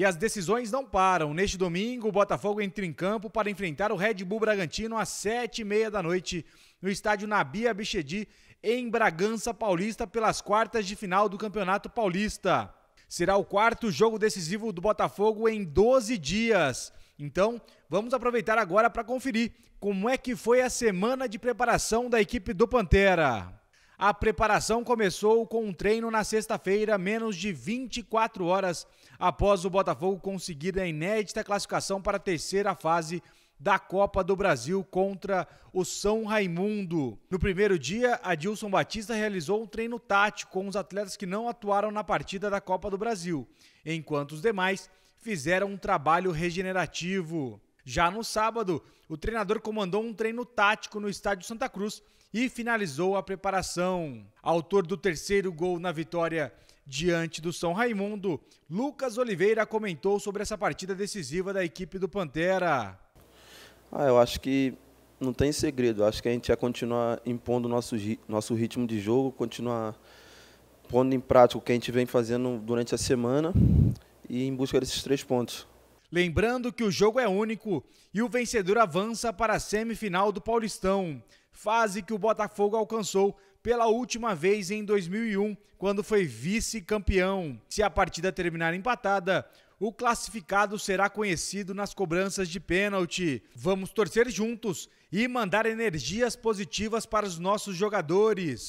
E as decisões não param. Neste domingo, o Botafogo entra em campo para enfrentar o Red Bull Bragantino às sete e meia da noite no estádio Nabia Bichedi, em Bragança Paulista, pelas quartas de final do Campeonato Paulista. Será o quarto jogo decisivo do Botafogo em 12 dias. Então, vamos aproveitar agora para conferir como é que foi a semana de preparação da equipe do Pantera. A preparação começou com um treino na sexta-feira, menos de 24 horas após o Botafogo conseguir a inédita classificação para a terceira fase da Copa do Brasil contra o São Raimundo. No primeiro dia, Adilson Batista realizou um treino tático com os atletas que não atuaram na partida da Copa do Brasil, enquanto os demais fizeram um trabalho regenerativo. Já no sábado, o treinador comandou um treino tático no estádio Santa Cruz e finalizou a preparação. Autor do terceiro gol na vitória diante do São Raimundo, Lucas Oliveira comentou sobre essa partida decisiva da equipe do Pantera. Ah, eu acho que não tem segredo. Eu acho que a gente ia continuar impondo nosso nosso ritmo de jogo, continuar pondo em prática o que a gente vem fazendo durante a semana e em busca desses três pontos. Lembrando que o jogo é único e o vencedor avança para a semifinal do Paulistão, fase que o Botafogo alcançou pela última vez em 2001, quando foi vice-campeão. Se a partida terminar empatada, o classificado será conhecido nas cobranças de pênalti. Vamos torcer juntos e mandar energias positivas para os nossos jogadores.